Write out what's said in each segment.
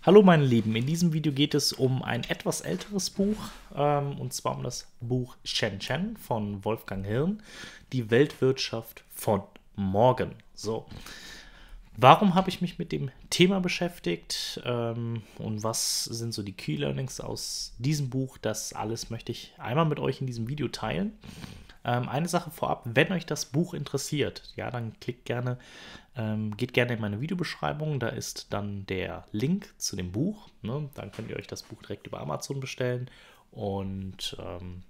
Hallo meine Lieben, in diesem Video geht es um ein etwas älteres Buch, ähm, und zwar um das Buch Shen Chen von Wolfgang Hirn, Die Weltwirtschaft von morgen. So, warum habe ich mich mit dem Thema beschäftigt ähm, und was sind so die Key Learnings aus diesem Buch? Das alles möchte ich einmal mit euch in diesem Video teilen. Ähm, eine Sache vorab, wenn euch das Buch interessiert, ja, dann klickt gerne, ähm, geht gerne in meine Videobeschreibung, da ist dann der Link zu dem Buch. Ne? Dann könnt ihr euch das Buch direkt über Amazon bestellen und ähm,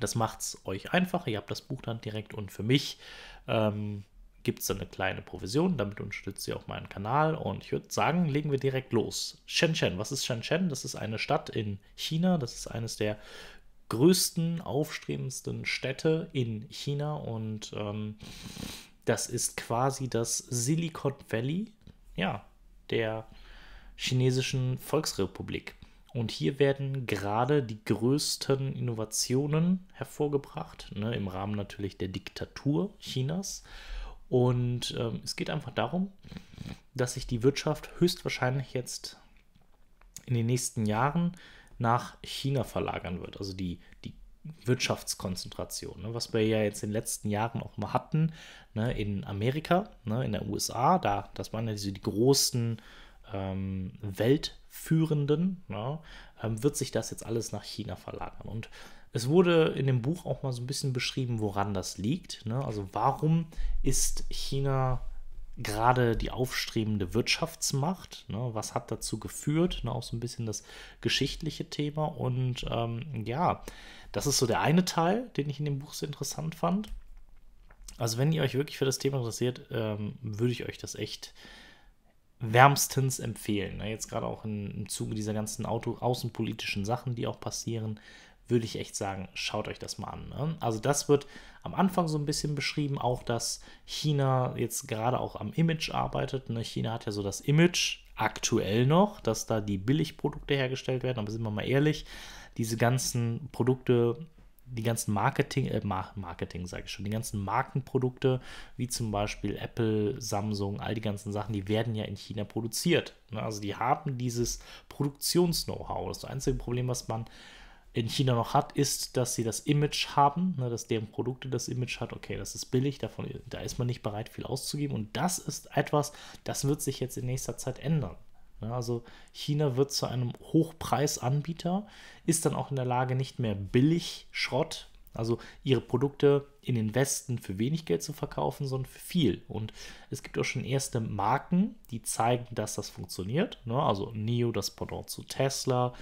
das macht es euch einfacher. Ihr habt das Buch dann direkt und für mich ähm, gibt es eine kleine Provision. Damit unterstützt ihr auch meinen Kanal. Und ich würde sagen, legen wir direkt los. Shenzhen, was ist Shenzhen? Das ist eine Stadt in China. Das ist eines der größten, aufstrebendsten Städte in China und ähm, das ist quasi das Silicon Valley, ja, der chinesischen Volksrepublik. Und hier werden gerade die größten Innovationen hervorgebracht, ne, im Rahmen natürlich der Diktatur Chinas. Und ähm, es geht einfach darum, dass sich die Wirtschaft höchstwahrscheinlich jetzt in den nächsten Jahren nach China verlagern wird. Also die, die Wirtschaftskonzentration, ne, was wir ja jetzt in den letzten Jahren auch mal hatten, ne, in Amerika, ne, in der USA, da, das waren ja diese die großen ähm, Weltführenden, ne, ähm, wird sich das jetzt alles nach China verlagern. Und es wurde in dem Buch auch mal so ein bisschen beschrieben, woran das liegt. Ne, also warum ist China gerade die aufstrebende Wirtschaftsmacht. Ne? Was hat dazu geführt? Ne? Auch so ein bisschen das geschichtliche Thema. Und ähm, ja, das ist so der eine Teil, den ich in dem Buch so interessant fand. Also wenn ihr euch wirklich für das Thema interessiert, ähm, würde ich euch das echt wärmstens empfehlen. Ne, jetzt gerade auch im Zuge dieser ganzen Auto außenpolitischen Sachen, die auch passieren, würde ich echt sagen, schaut euch das mal an. Ne? Also das wird am Anfang so ein bisschen beschrieben, auch dass China jetzt gerade auch am Image arbeitet. Ne? China hat ja so das Image aktuell noch, dass da die Billigprodukte hergestellt werden, aber sind wir mal ehrlich, diese ganzen Produkte, die ganzen Marketing, äh, Marketing sage ich schon, die ganzen Markenprodukte, wie zum Beispiel Apple, Samsung, all die ganzen Sachen, die werden ja in China produziert. Ne? Also die haben dieses Produktions-Know-how. Das einzige Problem, was man in China noch hat, ist, dass sie das Image haben, ne, dass deren Produkte das Image hat, okay, das ist billig, davon, da ist man nicht bereit, viel auszugeben. Und das ist etwas, das wird sich jetzt in nächster Zeit ändern. Ne? Also China wird zu einem Hochpreisanbieter, ist dann auch in der Lage, nicht mehr billig Schrott, also ihre Produkte in den Westen für wenig Geld zu verkaufen, sondern für viel. Und es gibt auch schon erste Marken, die zeigen, dass das funktioniert. Ne? Also Neo, das Pendant zu Tesla,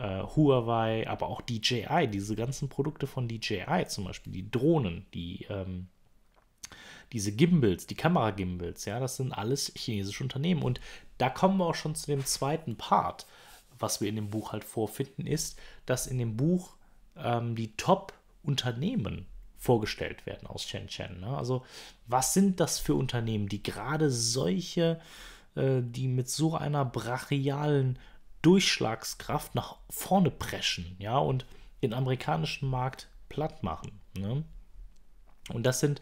äh, Huawei, aber auch DJI, diese ganzen Produkte von DJI zum Beispiel, die Drohnen, die ähm, diese Gimbals, die Kameragimbals, ja, das sind alles chinesische Unternehmen. Und da kommen wir auch schon zu dem zweiten Part, was wir in dem Buch halt vorfinden, ist, dass in dem Buch ähm, die Top-Unternehmen vorgestellt werden aus Shenzhen. Ne? Also was sind das für Unternehmen, die gerade solche, äh, die mit so einer brachialen Durchschlagskraft nach vorne preschen, ja, und den amerikanischen Markt platt machen. Ne? Und das sind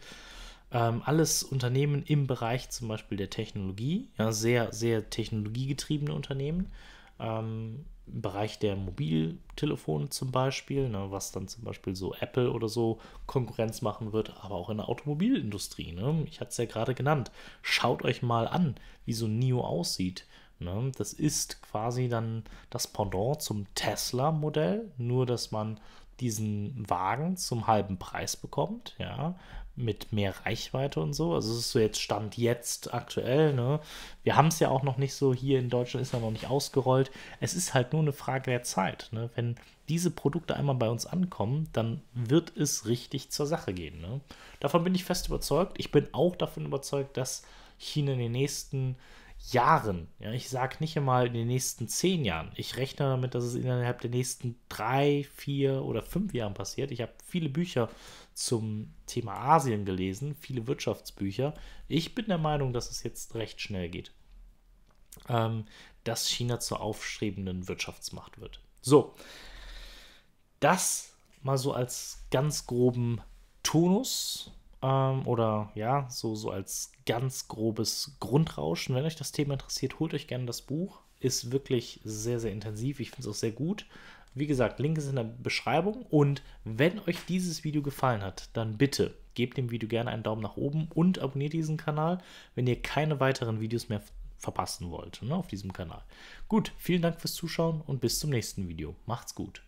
ähm, alles Unternehmen im Bereich zum Beispiel der Technologie, ja, sehr, sehr technologiegetriebene Unternehmen, ähm, im Bereich der Mobiltelefone zum Beispiel, ne, was dann zum Beispiel so Apple oder so Konkurrenz machen wird, aber auch in der Automobilindustrie. Ne? Ich hatte es ja gerade genannt. Schaut euch mal an, wie so ein NIO aussieht. Ne? Das ist quasi dann das Pendant zum Tesla-Modell, nur dass man diesen Wagen zum halben Preis bekommt, ja, mit mehr Reichweite und so. Also es ist so jetzt Stand jetzt aktuell, ne? Wir haben es ja auch noch nicht so hier in Deutschland ist ja noch nicht ausgerollt. Es ist halt nur eine Frage der Zeit, ne? Wenn diese Produkte einmal bei uns ankommen, dann wird es richtig zur Sache gehen, ne? Davon bin ich fest überzeugt. Ich bin auch davon überzeugt, dass China in den nächsten Jahren. Ja, ich sage nicht einmal in den nächsten zehn Jahren. Ich rechne damit, dass es innerhalb der nächsten drei, vier oder fünf Jahren passiert. Ich habe viele Bücher zum Thema Asien gelesen, viele Wirtschaftsbücher. Ich bin der Meinung, dass es jetzt recht schnell geht, ähm, dass China zur aufstrebenden Wirtschaftsmacht wird. So, das mal so als ganz groben Tonus ähm, oder ja, so, so als ganz grobes Grundrauschen. Wenn euch das Thema interessiert, holt euch gerne das Buch. Ist wirklich sehr, sehr intensiv. Ich finde es auch sehr gut. Wie gesagt, Link ist in der Beschreibung. Und wenn euch dieses Video gefallen hat, dann bitte gebt dem Video gerne einen Daumen nach oben und abonniert diesen Kanal, wenn ihr keine weiteren Videos mehr verpassen wollt ne, auf diesem Kanal. Gut, vielen Dank fürs Zuschauen und bis zum nächsten Video. Macht's gut.